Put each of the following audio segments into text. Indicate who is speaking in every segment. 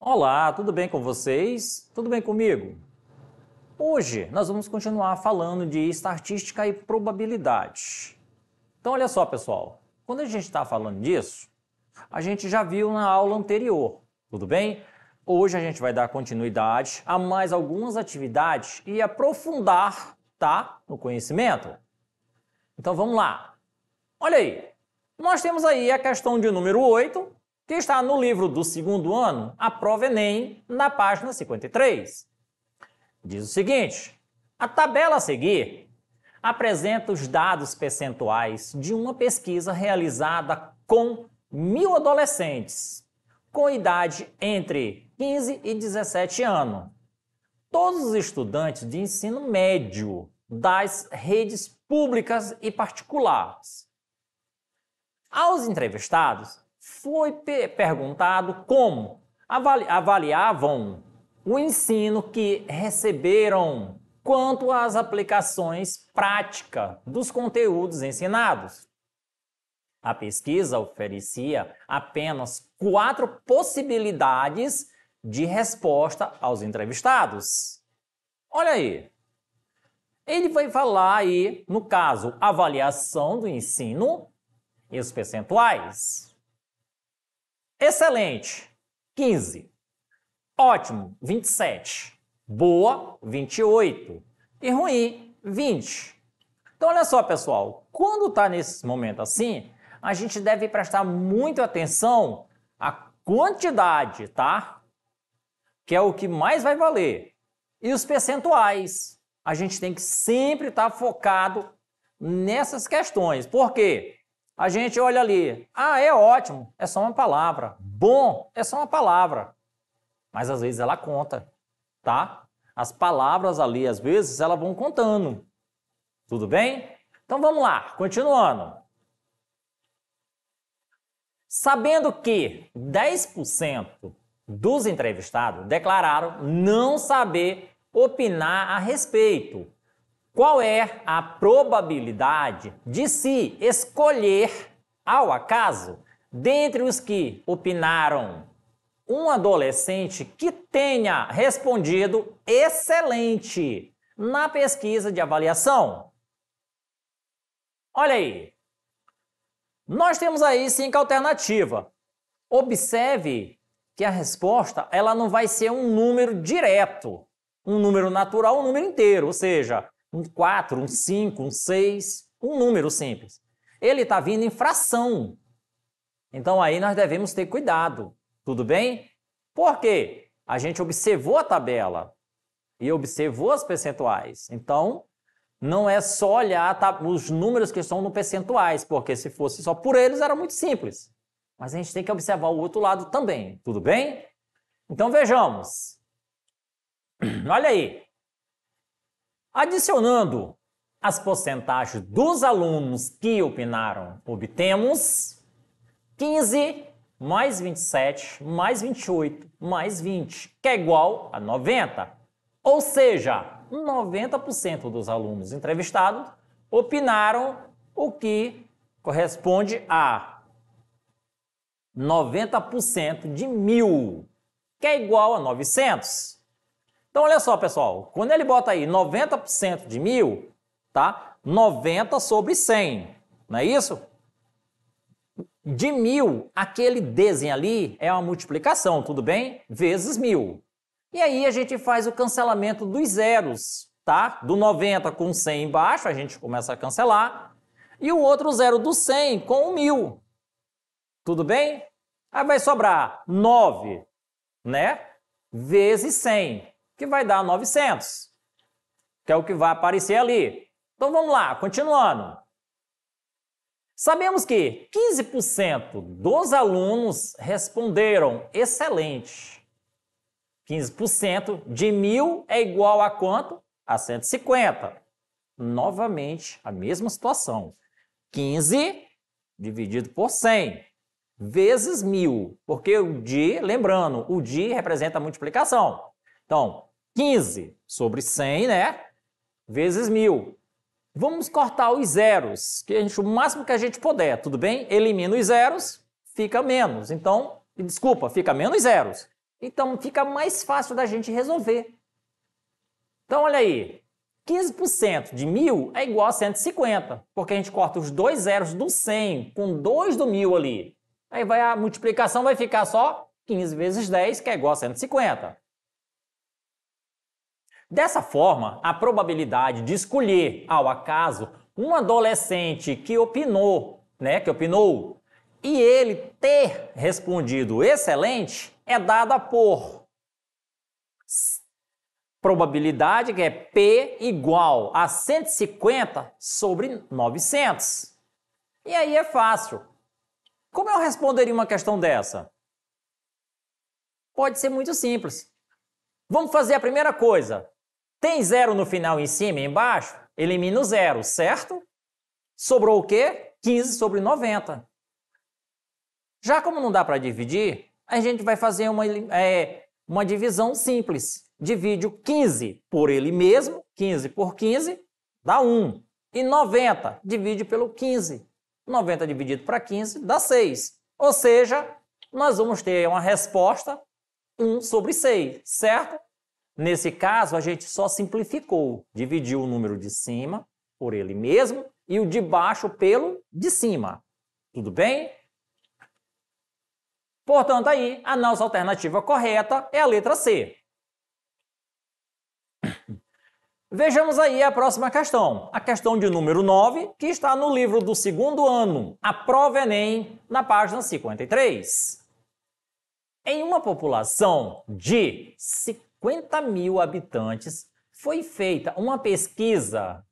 Speaker 1: Olá, tudo bem com vocês? Tudo bem comigo? Hoje nós vamos continuar falando de estatística e probabilidade. Então, olha só, pessoal. Quando a gente está falando disso, a gente já viu na aula anterior, tudo bem? Hoje a gente vai dar continuidade a mais algumas atividades e aprofundar, tá? No conhecimento. Então vamos lá. Olha aí. Nós temos aí a questão de número 8, que está no livro do segundo ano, a prova Enem, na página 53. Diz o seguinte: a tabela a seguir apresenta os dados percentuais de uma pesquisa realizada com mil adolescentes com idade entre 15 e 17 anos. Todos os estudantes de ensino médio das redes públicas e particulares. Aos entrevistados, foi perguntado como avaliavam o ensino que receberam quanto às aplicações práticas dos conteúdos ensinados. A pesquisa oferecia apenas quatro possibilidades de resposta aos entrevistados. Olha aí. Ele vai falar aí, no caso, avaliação do ensino e os percentuais. Excelente, 15. Ótimo, 27. Boa, 28. E ruim, 20. Então, olha só, pessoal. Quando está nesse momento assim, a gente deve prestar muita atenção à quantidade, tá? Que é o que mais vai valer. E os percentuais. A gente tem que sempre estar tá focado nessas questões. Por quê? A gente olha ali, ah, é ótimo, é só uma palavra. Bom, é só uma palavra. Mas às vezes ela conta tá? As palavras ali, às vezes, elas vão contando. Tudo bem? Então vamos lá, continuando. Sabendo que 10% dos entrevistados declararam não saber opinar a respeito, qual é a probabilidade de se escolher ao acaso dentre os que opinaram um adolescente que tenha respondido excelente na pesquisa de avaliação? Olha aí. Nós temos aí cinco alternativas. Observe que a resposta ela não vai ser um número direto, um número natural, um número inteiro, ou seja, um 4, um 5, um 6, um número simples. Ele está vindo em fração. Então aí nós devemos ter cuidado. Tudo bem? Por quê? A gente observou a tabela e observou as percentuais. Então, não é só olhar os números que estão no percentuais, porque se fosse só por eles era muito simples. Mas a gente tem que observar o outro lado também, tudo bem? Então vejamos. Olha aí. Adicionando as porcentagens dos alunos que opinaram, obtemos 15 mais 27, mais 28, mais 20, que é igual a 90. Ou seja, 90% dos alunos entrevistados opinaram o que corresponde a 90% de 1.000, que é igual a 900. Então, olha só, pessoal, quando ele bota aí 90% de 1.000, tá? 90 sobre 100, não é isso? De mil, aquele desenho ali é uma multiplicação, tudo bem? Vezes mil. E aí a gente faz o cancelamento dos zeros, tá? Do 90 com 100 embaixo, a gente começa a cancelar. E o outro zero do 100 com o mil. Tudo bem? Aí vai sobrar 9, né? Vezes 100, que vai dar 900. Que é o que vai aparecer ali. Então vamos lá, continuando. Sabemos que 15% dos alunos responderam excelente. 15% de mil é igual a quanto? A 150. Novamente, a mesma situação. 15 dividido por 100 vezes mil, porque o de, lembrando, o de representa a multiplicação. Então, 15 sobre 100, né? Vezes mil. Vamos cortar os zeros, que gente, o máximo que a gente puder, tudo bem? Elimina os zeros, fica menos. Então, desculpa, fica menos zeros. Então, fica mais fácil da gente resolver. Então, olha aí. 15% de 1.000 é igual a 150, porque a gente corta os dois zeros do 100 com dois do 1.000 ali. Aí vai a multiplicação vai ficar só 15 vezes 10, que é igual a 150. Dessa forma, a probabilidade de escolher ao acaso um adolescente que opinou, né, que opinou, e ele ter respondido excelente é dada por probabilidade que é P igual a 150 sobre 900. E aí é fácil. Como eu responderia uma questão dessa? Pode ser muito simples. Vamos fazer a primeira coisa. Tem zero no final em cima e embaixo? Elimina o zero, certo? Sobrou o quê? 15 sobre 90. Já como não dá para dividir, a gente vai fazer uma, é, uma divisão simples. Divide o 15 por ele mesmo, 15 por 15 dá 1. E 90 divide pelo 15. 90 dividido para 15 dá 6. Ou seja, nós vamos ter uma resposta 1 sobre 6, certo? Nesse caso, a gente só simplificou, dividiu o número de cima por ele mesmo e o de baixo pelo de cima. Tudo bem? Portanto, aí a nossa alternativa correta é a letra C. Vejamos aí a próxima questão, a questão de número 9, que está no livro do segundo ano, a prova Enem, na página 53. Em uma população de 50 mil habitantes, foi feita uma pesquisa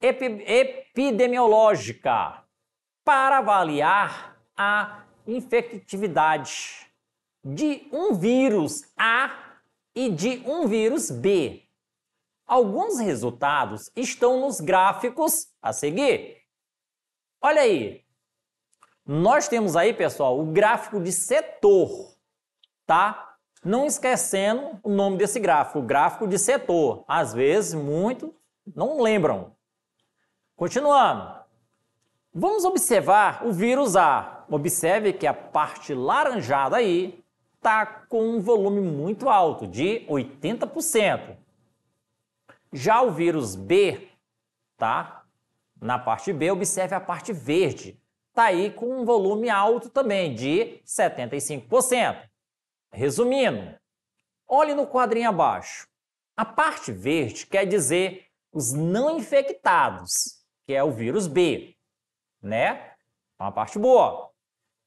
Speaker 1: epi epidemiológica para avaliar a infectividade de um vírus A e de um vírus B. Alguns resultados estão nos gráficos a seguir. Olha aí. Nós temos aí, pessoal, o gráfico de setor, tá? Não esquecendo o nome desse gráfico, gráfico de setor. Às vezes, muito não lembram. Continuando. Vamos observar o vírus A. Observe que a parte laranjada aí está com um volume muito alto, de 80%. Já o vírus B, tá? Na parte B, observe a parte verde. Está aí com um volume alto também, de 75%. Resumindo, olhe no quadrinho abaixo. A parte verde quer dizer os não infectados, que é o vírus B, né? É uma parte boa.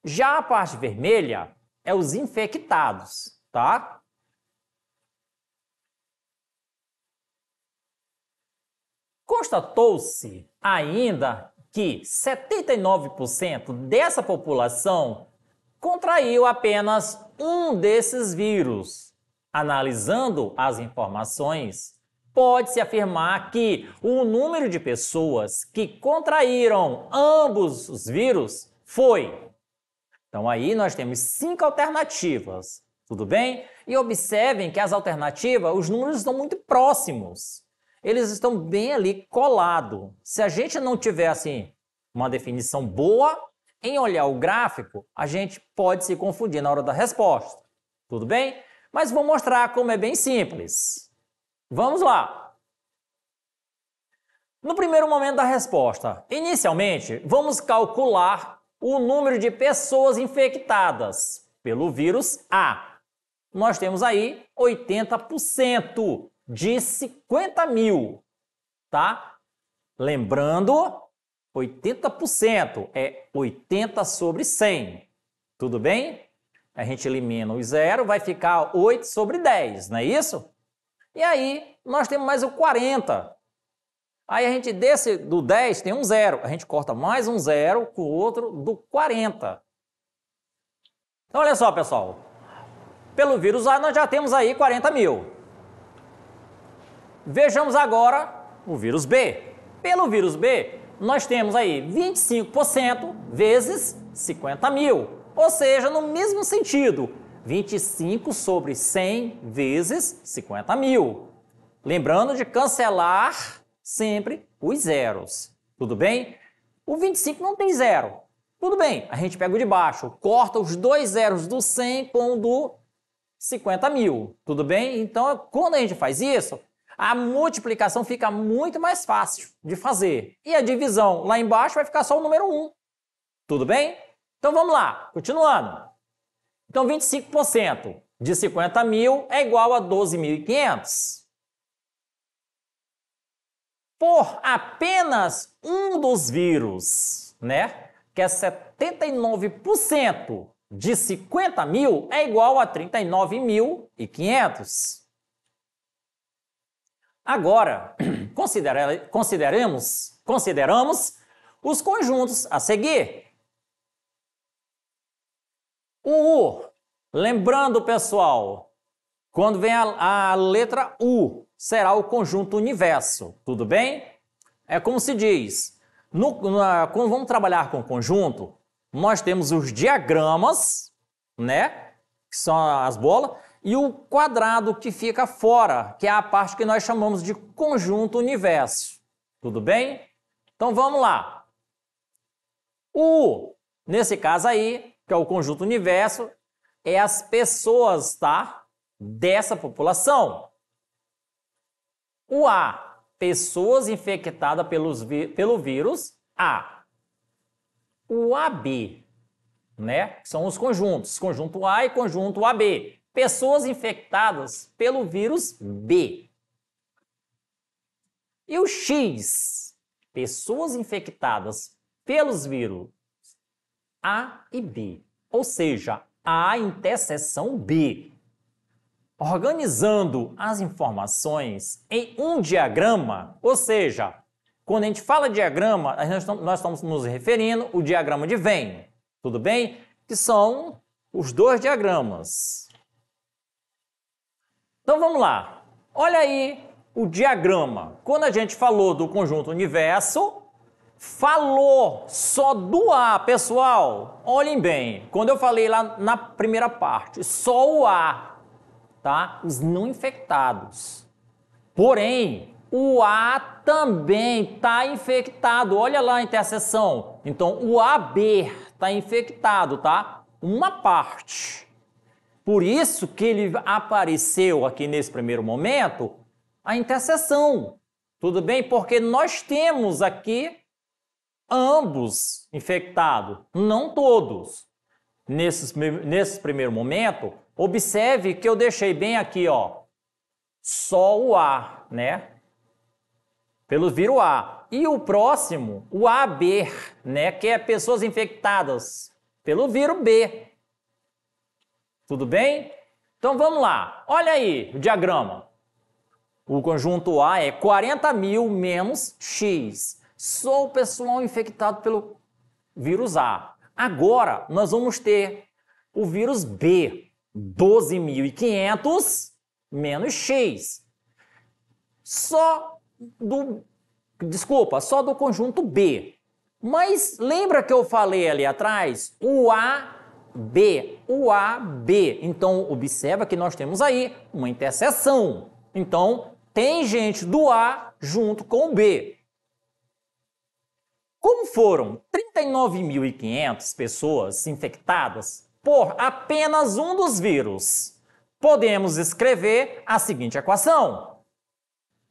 Speaker 1: Já a parte vermelha é os infectados, tá? Constatou-se ainda que 79% dessa população contraiu apenas um desses vírus. Analisando as informações, pode-se afirmar que o número de pessoas que contraíram ambos os vírus foi. Então aí nós temos cinco alternativas, tudo bem? E observem que as alternativas, os números estão muito próximos. Eles estão bem ali colado. Se a gente não tivesse assim, uma definição boa, em olhar o gráfico, a gente pode se confundir na hora da resposta. Tudo bem? Mas vou mostrar como é bem simples. Vamos lá! No primeiro momento da resposta, inicialmente, vamos calcular o número de pessoas infectadas pelo vírus A. Nós temos aí 80% de 50 mil, tá? Lembrando 80% é 80 sobre 100. Tudo bem? A gente elimina o zero, vai ficar 8 sobre 10, não é isso? E aí, nós temos mais o 40. Aí a gente desse do 10 tem um zero. A gente corta mais um zero com o outro do 40. Então, olha só, pessoal. Pelo vírus A, nós já temos aí 40 mil. Vejamos agora o vírus B. Pelo vírus B, nós temos aí 25% vezes 50 mil. Ou seja, no mesmo sentido, 25 sobre 100 vezes 50 mil. Lembrando de cancelar sempre os zeros. Tudo bem? O 25 não tem zero. Tudo bem, a gente pega o de baixo, corta os dois zeros do 100 com o do 50 mil. Tudo bem? Então, quando a gente faz isso, a multiplicação fica muito mais fácil de fazer. E a divisão lá embaixo vai ficar só o número 1. Tudo bem? Então vamos lá, continuando. Então 25% de 50 mil é igual a 12.500. Por apenas um dos vírus, né? Que é 79% de 50 mil é igual a 39.500. Agora, considera consideremos, consideramos os conjuntos a seguir. O U, lembrando pessoal, quando vem a, a letra U, será o conjunto universo, tudo bem? É como se diz, no, na, quando vamos trabalhar com conjunto, nós temos os diagramas, né? Que são as bolas, e o quadrado que fica fora, que é a parte que nós chamamos de conjunto universo. Tudo bem? Então vamos lá. O, nesse caso aí, que é o conjunto universo, é as pessoas, tá? Dessa população. O A, pessoas infectadas pelos pelo vírus A. O AB, né? São os conjuntos, conjunto A e conjunto AB pessoas infectadas pelo vírus B. E o X, pessoas infectadas pelos vírus A e B, ou seja, a interseção B, organizando as informações em um diagrama, ou seja, quando a gente fala diagrama, nós estamos nos referindo ao diagrama de Venn, tudo bem? Que são os dois diagramas, então vamos lá. Olha aí o diagrama. Quando a gente falou do conjunto universo, falou só do A, pessoal. Olhem bem, quando eu falei lá na primeira parte, só o A, tá? Os não infectados. Porém, o A também está infectado. Olha lá a interseção. Então, o AB está infectado, tá? Uma parte. Por isso que ele apareceu aqui nesse primeiro momento a intercessão. Tudo bem? Porque nós temos aqui ambos infectados, não todos. Nesse, nesse primeiro momento, observe que eu deixei bem aqui, ó, só o A, né? Pelo vírus A. E o próximo, o AB, né? Que é pessoas infectadas pelo vírus B. Tudo bem? Então vamos lá. Olha aí o diagrama. O conjunto A é 40 mil menos X. Só o pessoal infectado pelo vírus A. Agora nós vamos ter o vírus B, 12.500 menos X. Só do. Desculpa, só do conjunto B. Mas lembra que eu falei ali atrás? O A B, o A, B. Então, observa que nós temos aí uma interseção. Então, tem gente do A junto com o B. Como foram 39.500 pessoas infectadas por apenas um dos vírus, podemos escrever a seguinte equação.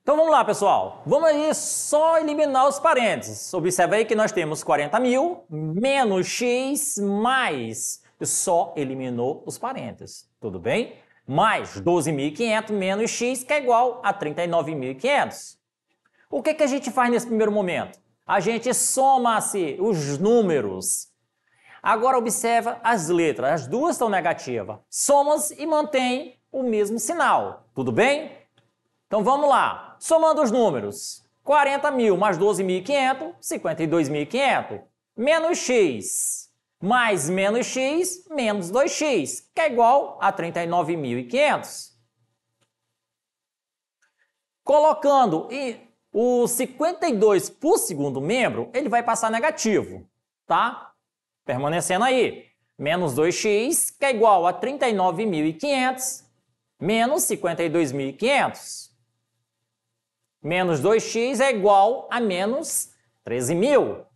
Speaker 1: Então vamos lá, pessoal. Vamos aí só eliminar os parênteses. Observe aí que nós temos 40 mil menos x mais só eliminou os parênteses, tudo bem? Mais 12.500 menos x, que é igual a 39.500. O que, que a gente faz nesse primeiro momento? A gente soma-se os números. Agora observa as letras, as duas estão negativas. Somas e mantém o mesmo sinal, tudo bem? Então vamos lá, somando os números. 40.000 mil mais 12.500, 52.500. Menos x mais menos x menos 2x, que é igual a 39.500. Colocando o 52 por segundo membro, ele vai passar negativo, tá? Permanecendo aí. Menos 2x, que é igual a 39.500, menos 52.500. Menos 2x é igual a menos 13.000.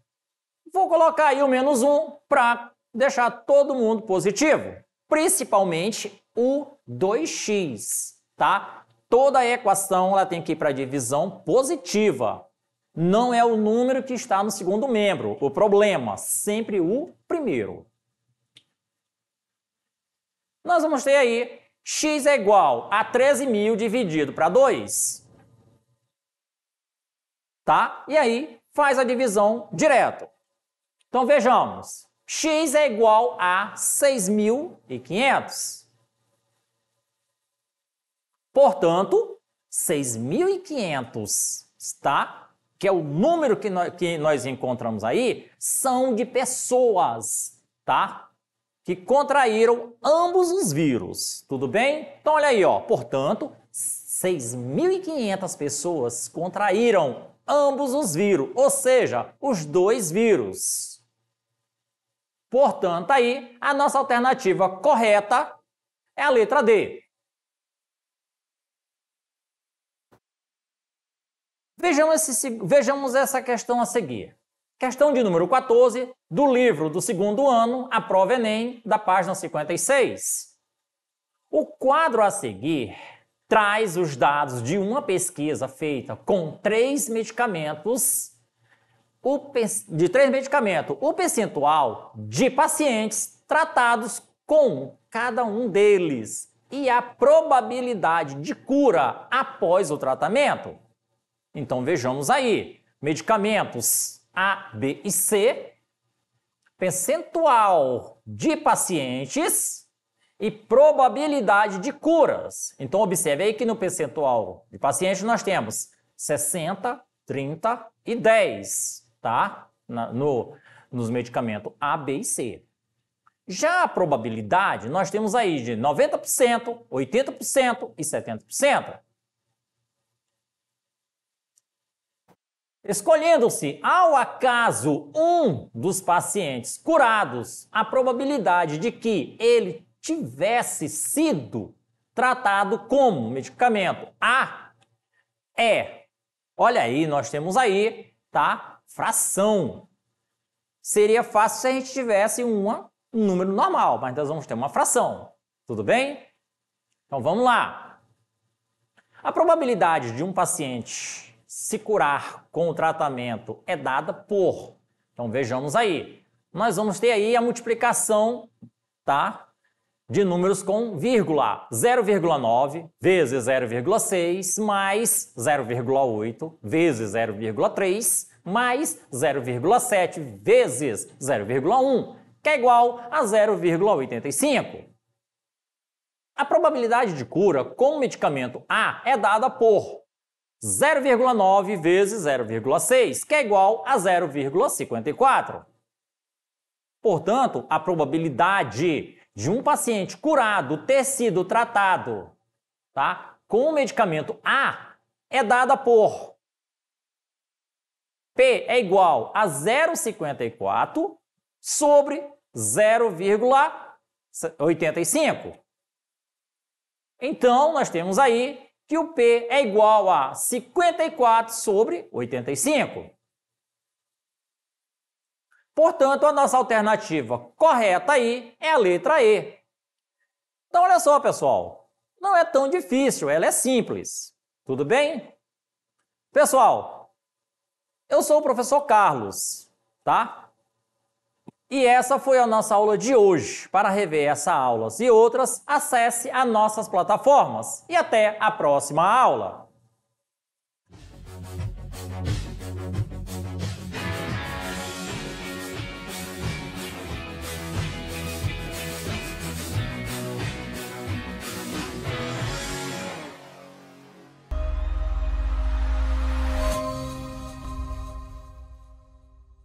Speaker 1: Vou colocar aí o menos 1 para deixar todo mundo positivo, principalmente o 2x, tá? Toda a equação ela tem que ir para a divisão positiva. Não é o número que está no segundo membro, o problema, sempre o primeiro. Nós vamos ter aí x é igual a 13.000 mil dividido para 2. Tá? E aí faz a divisão direto. Então vejamos, x é igual a 6.500. Portanto, 6.500, tá? Que é o número que nós, que nós encontramos aí, são de pessoas, tá? Que contraíram ambos os vírus, tudo bem? Então olha aí, ó, portanto, 6.500 pessoas contraíram ambos os vírus, ou seja, os dois vírus. Portanto, aí a nossa alternativa correta é a letra D. Vejamos, esse, vejamos essa questão a seguir. Questão de número 14 do livro do segundo ano, a prova Enem, da página 56. O quadro a seguir traz os dados de uma pesquisa feita com três medicamentos o, de três medicamentos, o percentual de pacientes tratados com cada um deles e a probabilidade de cura após o tratamento. Então vejamos aí: medicamentos A, B e C, percentual de pacientes e probabilidade de curas. Então observe aí que no percentual de pacientes nós temos 60, 30 e 10 tá? Na, no, nos medicamentos A, B e C. Já a probabilidade, nós temos aí de 90%, 80% e 70%. Escolhendo-se ao acaso um dos pacientes curados, a probabilidade de que ele tivesse sido tratado como medicamento A é, olha aí, nós temos aí, tá? fração. Seria fácil se a gente tivesse uma, um número normal, mas nós vamos ter uma fração. Tudo bem? Então vamos lá. A probabilidade de um paciente se curar com o tratamento é dada por. Então vejamos aí. Nós vamos ter aí a multiplicação, tá? de números com vírgula. 0,9 vezes 0,6 mais 0,8 vezes 0,3 mais 0,7 vezes 0,1, que é igual a 0,85. A probabilidade de cura com o medicamento A é dada por 0,9 vezes 0,6, que é igual a 0,54. Portanto, a probabilidade de um paciente curado ter sido tratado tá, com o medicamento A é dada por P é igual a 0,54 sobre 0,85. Então, nós temos aí que o P é igual a 54 sobre 85. Portanto, a nossa alternativa correta aí é a letra E. Então, olha só, pessoal. Não é tão difícil, ela é simples. Tudo bem? Pessoal, eu sou o professor Carlos, tá? E essa foi a nossa aula de hoje. Para rever essa aula e outras, acesse as nossas plataformas. E até a próxima aula!